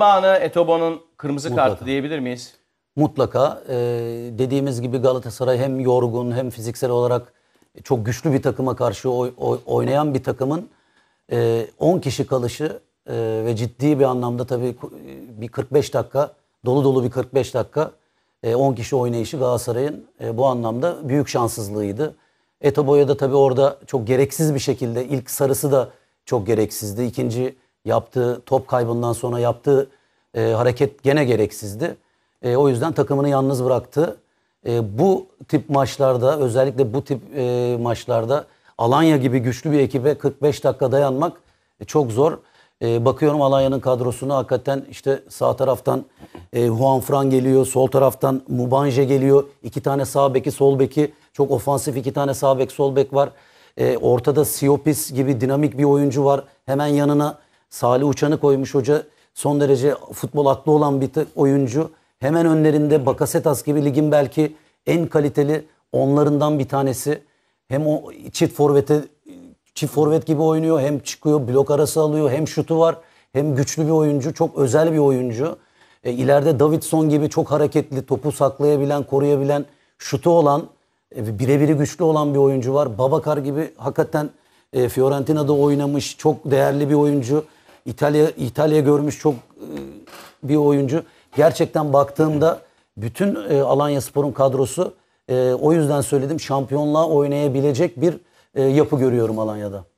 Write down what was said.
Bağını Etobo'nun kırmızı Mutlaka. kartı diyebilir miyiz? Mutlaka. Ee, dediğimiz gibi Galatasaray hem yorgun hem fiziksel olarak çok güçlü bir takıma karşı oy, oy, oynayan bir takımın 10 e, kişi kalışı e, ve ciddi bir anlamda tabii e, bir 45 dakika dolu dolu bir 45 dakika 10 e, kişi oynayışı Galatasaray'ın e, bu anlamda büyük şanssızlığıydı. Etobo'ya da tabii orada çok gereksiz bir şekilde ilk sarısı da çok gereksizdi. İkinci Yaptığı top kaybından sonra yaptığı e, hareket gene gereksizdi. E, o yüzden takımını yalnız bıraktı. E, bu tip maçlarda özellikle bu tip e, maçlarda Alanya gibi güçlü bir ekibe 45 dakika dayanmak e, çok zor. E, bakıyorum Alanya'nın kadrosunu hakikaten işte sağ taraftan e, Juan Fran geliyor, sol taraftan Mubanje geliyor. İki tane sağ beki, sol beki. Çok ofansif iki tane sağ bek, sol bek var. E, ortada Siopis gibi dinamik bir oyuncu var. Hemen yanına Salih Uçan'ı koymuş hoca. Son derece futbol aklı olan bir oyuncu. Hemen önlerinde Bakasetas gibi ligin belki en kaliteli onlarından bir tanesi. Hem o çift forvete çift forvet gibi oynuyor hem çıkıyor blok arası alıyor hem şutu var hem güçlü bir oyuncu çok özel bir oyuncu. E, ileride Davidson gibi çok hareketli topu saklayabilen koruyabilen şutu olan e, birebiri güçlü olan bir oyuncu var. Babakar gibi hakikaten e, Fiorentina'da oynamış çok değerli bir oyuncu. İtalya İtalya görmüş çok e, bir oyuncu. Gerçekten baktığımda bütün e, Alanya Spor'un kadrosu e, o yüzden söyledim şampiyonluğa oynayabilecek bir e, yapı görüyorum Alanya'da.